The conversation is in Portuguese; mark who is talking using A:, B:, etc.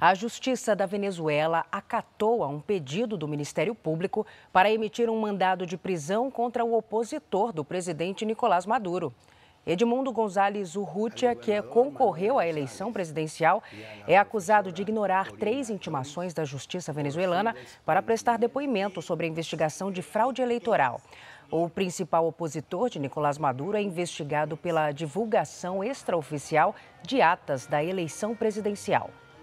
A: A Justiça da Venezuela acatou a um pedido do Ministério Público para emitir um mandado de prisão contra o opositor do presidente Nicolás Maduro. Edmundo Gonzalez Urrutia, que concorreu à eleição presidencial, é acusado de ignorar três intimações da justiça venezuelana para prestar é? depoimento sobre a investigação de fraude eleitoral. O principal opositor de Nicolás Maduro é investigado pela divulgação extraoficial de atas da eleição presidencial.